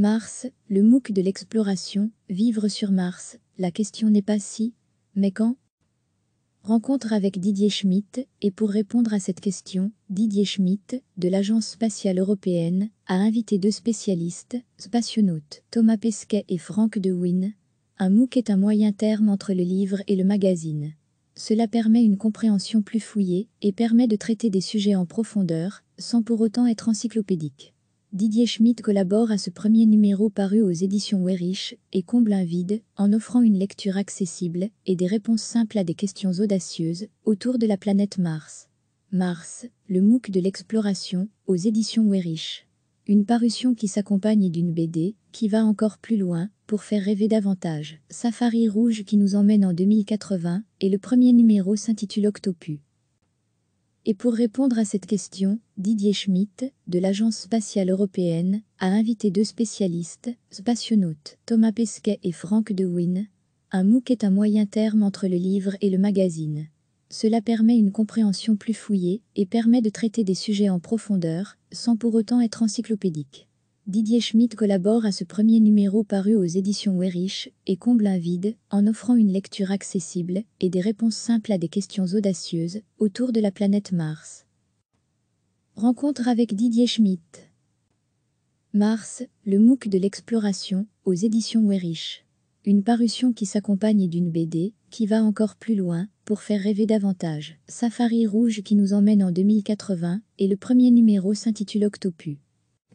Mars, le MOOC de l'exploration, Vivre sur Mars, la question n'est pas si, mais quand Rencontre avec Didier Schmitt, et pour répondre à cette question, Didier Schmitt, de l'Agence spatiale européenne, a invité deux spécialistes, spationautes, Thomas Pesquet et Franck DeWin. Un MOOC est un moyen terme entre le livre et le magazine. Cela permet une compréhension plus fouillée et permet de traiter des sujets en profondeur, sans pour autant être encyclopédique. Didier Schmidt collabore à ce premier numéro paru aux éditions Werich et comble un vide en offrant une lecture accessible et des réponses simples à des questions audacieuses autour de la planète Mars. Mars, le MOOC de l'exploration, aux éditions Werich. Une parution qui s'accompagne d'une BD qui va encore plus loin pour faire rêver davantage. Safari Rouge qui nous emmène en 2080 et le premier numéro s'intitule Octopus. Et pour répondre à cette question, Didier Schmitt, de l'Agence spatiale européenne, a invité deux spécialistes, spationautes, Thomas Pesquet et De DeWin. Un MOOC est un moyen terme entre le livre et le magazine. Cela permet une compréhension plus fouillée et permet de traiter des sujets en profondeur, sans pour autant être encyclopédique. Didier Schmitt collabore à ce premier numéro paru aux éditions Werich et comble un vide en offrant une lecture accessible et des réponses simples à des questions audacieuses autour de la planète Mars. Rencontre avec Didier Schmitt. Mars, le MOOC de l'exploration, aux éditions Werich. Une parution qui s'accompagne d'une BD qui va encore plus loin pour faire rêver davantage. Safari Rouge qui nous emmène en 2080 et le premier numéro s'intitule Octopus